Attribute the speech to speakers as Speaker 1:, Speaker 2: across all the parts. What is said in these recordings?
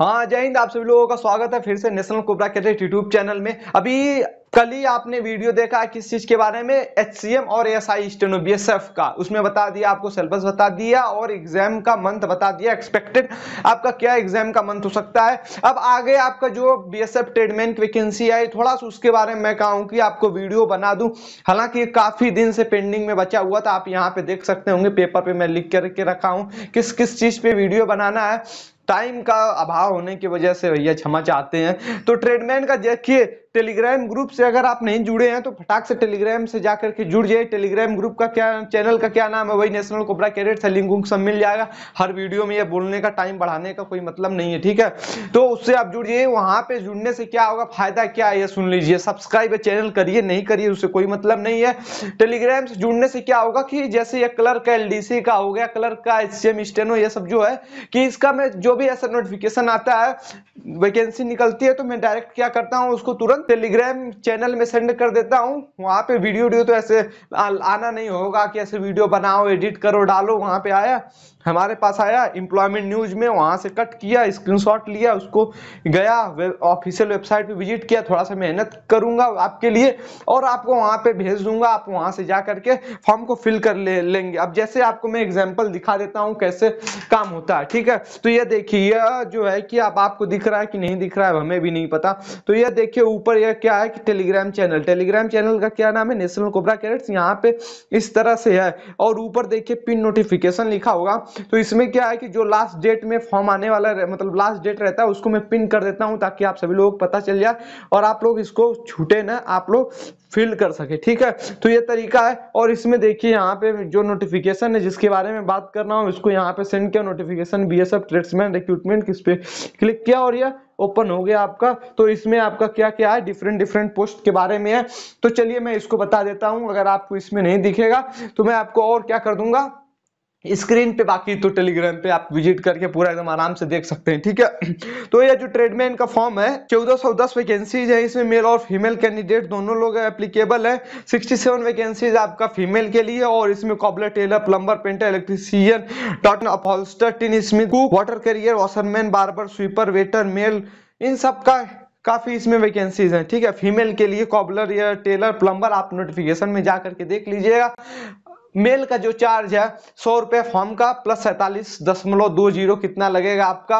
Speaker 1: हाँ जय हिंद आप सभी लोगों का स्वागत है फिर से national cobra cadet YouTube channel में अभी कल ही आपने वीडियो देखा किस चीज के बारे में एच और एस आई स्टेनो बी का उसमें बता दिया आपको सिलेबस बता दिया और एग्जाम का मंथ बता दिया एक्सपेक्टेड आपका क्या एग्जाम का मंथ हो सकता है अब आगे आपका जो B S F tradesman vacancy आई थोड़ा सा उसके बारे में मैं कहूँ कि आपको वीडियो बना दूँ हालांकि काफी दिन से पेंडिंग में बचा हुआ था आप यहाँ पे देख सकते होंगे पेपर पे मैं लिख करके रखा हूँ किस किस चीज पे वीडियो बनाना है टाइम का अभाव होने की वजह से भैया क्षमा चाहते हैं तो ट्रेडमैन का देखिए टेलीग्राम ग्रुप से अगर आप नहीं जुड़े हैं तो फटाक से टेलीग्राम से जा करके जुड़ जाइए टेलीग्राम ग्रुप का क्या चैनल का क्या नाम है वही नेशनल कोबरा कैडेट से लिंक सब मिल जाएगा हर वीडियो में ये बोलने का टाइम बढ़ाने का कोई मतलब नहीं है ठीक है तो उससे आप जुड़ जाइए वहाँ पर जुड़ने से क्या होगा फायदा क्या है ये सुन लीजिए सब्सक्राइब चैनल करिए नहीं करिए उससे कोई मतलब नहीं है टेलीग्राम से जुड़ने से क्या होगा कि जैसे ये कलर का एल का हो गया कलर का एच स्टेनो ये सब जो है कि इसका मैं जो भी ऐसा नोटिफिकेशन आता है वैकेंसी निकलती है तो मैं डायरेक्ट क्या करता हूँ उसको तुरंत टेलीग्राम चैनल में सेंड कर देता हूँ वहाँ पे वीडियो वीडियो तो ऐसे आना नहीं होगा कि ऐसे वीडियो बनाओ एडिट करो डालो वहाँ पे आया हमारे पास आया एम्प्लॉयमेंट न्यूज में वहाँ से कट किया स्क्रीनशॉट लिया उसको गया ऑफिशियल वे, वेबसाइट पे विजिट किया थोड़ा सा मेहनत करूँगा आपके लिए और आपको वहाँ पे भेज दूंगा आप वहाँ से जा करके फॉर्म को फिल कर ले लेंगे अब जैसे आपको मैं एग्जाम्पल दिखा देता हूँ कैसे काम होता है ठीक है तो यह देखिए यह जो है कि आप आपको दिख रहा है कि नहीं दिख रहा है हमें भी नहीं पता तो यह देखिए ऊपर ऊपर यह क्या है कि टेलीग्राम चैनल टेलीग्राम चैनल का क्या नाम है नेशनल कोबरा कैरेट्स यहाँ पे इस तरह से है और ऊपर देखिए पिन नोटिफिकेशन लिखा होगा तो इसमें क्या है कि जो लास्ट डेट में फॉर्म आने वाला मतलब लास्ट डेट रहता है उसको मैं पिन कर देता हूँ ताकि आप सभी लोगों को पता चल जाए और आप लोग इसको छूटे ना आप लोग फिल कर सके ठीक है तो ये तरीका है और इसमें देखिए यहाँ पे जो नोटिफिकेशन है जिसके बारे में बात कर रहा हूँ इसको यहाँ पे सेंड किया notification B S F tradesman recruitment किस पे क्लिक किया और यह ओपन हो गया आपका तो इसमें आपका क्या क्या है डिफरेंट डिफरेंट पोस्ट के बारे में है तो चलिए मैं इसको बता देता हूँ अगर आपको इसमें नहीं दिखेगा तो मैं आपको और क्या कर दूंगा स्क्रीन पे बाकी तो टेलीग्राम पे आप विजिट करके पूरा एकदम आराम से देख सकते हैं ठीक है तो यह जो ट्रेडमैन का फॉर्म है चौदह सौ दस वैकेंसीज है इसमें मेल और फीमेल कैंडिडेट दोनों लोग एप्लीकेबल है सिक्सटी सेवन वैकेंसीज आपका फीमेल के लिए और इसमें cobbler tailor plumber painter electrician dot upholsterer tinsmith water carrier washerman barber sweeper waiter male इन सब का काफ़ी इसमें वैकेंसीज हैं ठीक है फीमेल के लिए कॉबलर या टेलर प्लम्बर आप नोटिफिकेशन में जा करके देख लीजिएगा मेल का जो चार्ज है सौ रुपये फॉर्म का प्लस सैंतालीस दशमलव दो जीरो कितना लगेगा आपका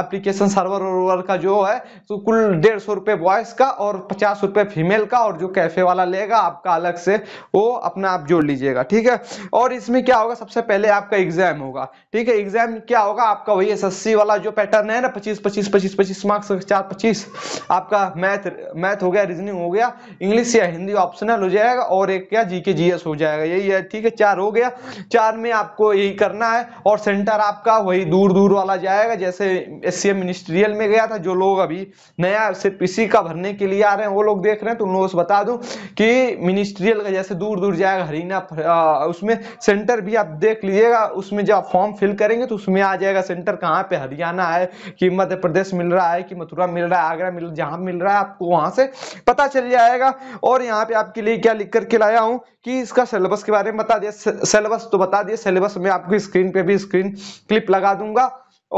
Speaker 1: एप्लीकेशन सर्वर वर्वर का जो है तो कुल डेढ़ सौ रुपये बॉयज़ का और पचास रुपये फीमेल का और जो कैफ़े वाला लेगा आपका अलग से वो अपना आप जोड़ लीजिएगा ठीक है और इसमें क्या होगा सबसे पहले आपका एग्जाम होगा ठीक है एग्जाम क्या होगा आपका वही एस वाला जो पैटर्न है ना पच्चीस पच्चीस पच्चीस पच्चीस मार्क्स चार पच्चीस आपका मैथ मैथ हो गया रीजनिंग हो गया इंग्लिश या हिंदी ऑप्शनल हो जाएगा और एक क्या जी के हो जाएगा यही है ठीक है चार हो गया चार में आपको यही करना है और सेंटर आपका वही दूर दूर वाला जाएगा जैसे एस मिनिस्ट्रियल में गया था जो लोग अभी नया सिर्फ इसी का भरने के लिए आ रहे हैं वो लोग देख रहे हैं तो उन लोगों से बता दूँ कि मिनिस्ट्रियल का जैसे दूर दूर जाएगा हरीना उसमें सेंटर भी आप देख लीजिएगा उसमें जब फॉर्म फिल करेंगे तो उसमें आ जाएगा सेंटर कहाँ पर हरियाणा है कि मध्य प्रदेश मिल रहा है कि मथुरा मिल रहा है आगरा मिल जहाँ मिल रहा है आपको वहाँ से पता चल जाएगा और यहाँ पे आपके लिए क्या लिख करके लाया हूँ कि इसका सिलेबस के बारे बारे में बता दिया सिलेबस तो बता दिया सिलेबस में आपकी स्क्रीन पे भी स्क्रीन क्लिप लगा दूंगा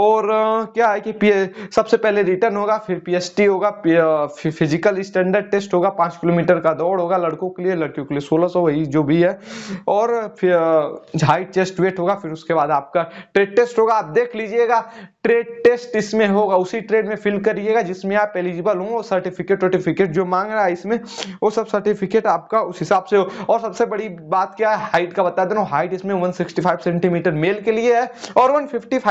Speaker 1: और क्या है कि सबसे पहले रिटर्न होगा फिर पीएसटी होगा फिजिकल स्टैंडर्ड टेस्ट होगा पाँच किलोमीटर का दौड़ होगा लड़कों के लिए लड़कियों के लिए सोलह सौ वही जो भी है और फिर हाइट चेस्ट वेट होगा फिर उसके बाद आपका ट्रेड टेस्ट होगा आप देख लीजिएगा ट्रेड टेस्ट इसमें होगा उसी ट्रेड में फिल करिएगा जिसमें आप एलिजिबल हों सर्टिफिकेट वर्टिफिकेट जो मांग रहा है इसमें वो सब सर्टिफिकेट आपका उस हिसाब से हो और सबसे बड़ी बात क्या है हाइट का बता देना हाइट इसमें वन सेंटीमीटर मेल के लिए है और वन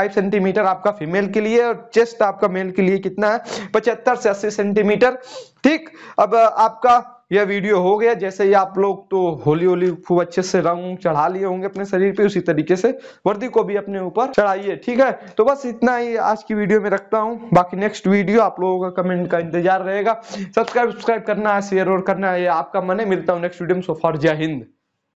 Speaker 1: सेंटीमीटर आपका फीमेल के लिए और चेस्ट आपका मेल के लिए कितना है पचहत्तर से अस्सी सेंटीमीटर ठीक अब आपका यह वीडियो हो गया जैसे ही आप लोग तो होली होली खूब अच्छे से रंग चढ़ा लिए होंगे अपने शरीर पे उसी तरीके से वर्दी को भी अपने ऊपर चढ़ाइए ठीक है तो बस इतना ही आज की वीडियो में रखता हूँ बाकी नेक्स्ट वीडियो आप लोगों का कमेंट का इंतजार रहेगा सब्सक्राइब सब्सक्राइब करना शेयर और करना ये आपका मन है मिलता हूँ नेक्स्ट वीडियो में सो फॉर जय हिंद